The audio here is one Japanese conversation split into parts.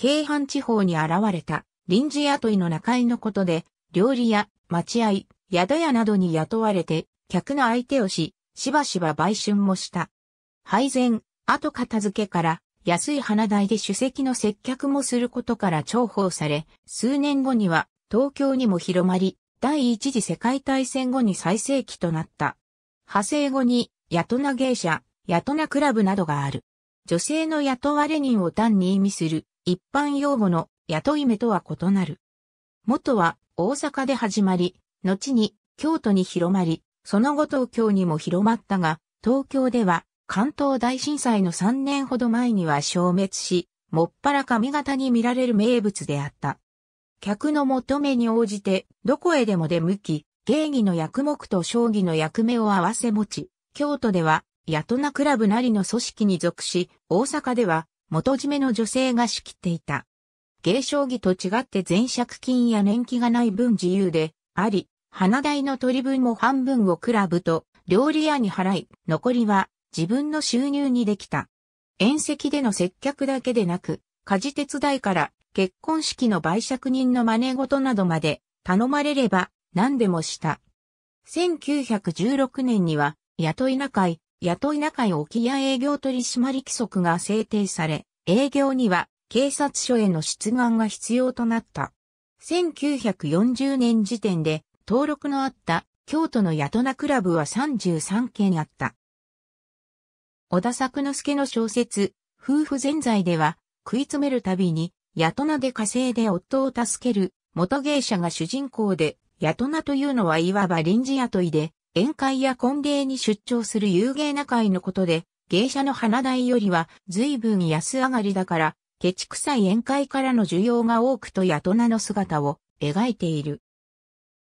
京阪地方に現れた臨時雇いの中井のことで、料理屋、待合、宿屋などに雇われて、客の相手をし、しばしば売春もした。配膳、後片付けから、安い花代で主席の接客もすることから重宝され、数年後には東京にも広まり、第一次世界大戦後に最盛期となった。派生後に、雇な芸者、雇なクラブなどがある。女性の雇われ人を単に意味する一般用語の雇い目とは異なる。元は大阪で始まり、後に京都に広まり、その後東京にも広まったが、東京では関東大震災の3年ほど前には消滅し、もっぱら髪型に見られる名物であった。客の求めに応じて、どこへでも出向き、芸儀の役目と将棋の役目を合わせ持ち、京都では、雇なクラブなりの組織に属し、大阪では、元締めの女性が仕切っていた。芸将棋と違って前借金や年季がない分自由であり、花代の取り分も半分をクラブと料理屋に払い、残りは自分の収入にできた。宴席での接客だけでなく、家事手伝いから結婚式の売借人の真似事などまで頼まれれば何でもした。1916年には雇い仲い雇い仲置き屋営業取締規則が制定され、営業には警察署への出願が必要となった。1940年時点で登録のあった京都の雇トクラブは33件あった。小田作之助の小説、夫婦全財では、食い詰めるたびに、雇トで稼いで夫を助ける、元芸者が主人公で、雇トというのはいわば臨時雇いで、宴会や婚礼に出張する有芸な会のことで、芸者の花代よりは随分安上がりだから、ケチ臭い宴会からの需要が多くとやとなの姿を描いている。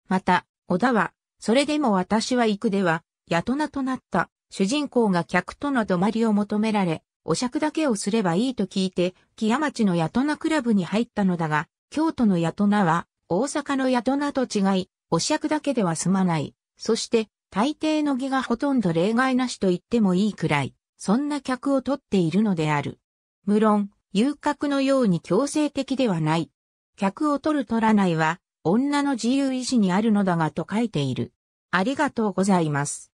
また、小田は、それでも私は行くでは、やとなとなった主人公が客との泊まりを求められ、お酌だけをすればいいと聞いて、木屋町のやとなクラブに入ったのだが、京都のやとなは、大阪のやとなと違い、お酌だけでは済まない。そして、大抵の儀がほとんど例外なしと言ってもいいくらい、そんな客を取っているのである。無論、遊郭のように強制的ではない。客を取る取らないは、女の自由意志にあるのだがと書いている。ありがとうございます。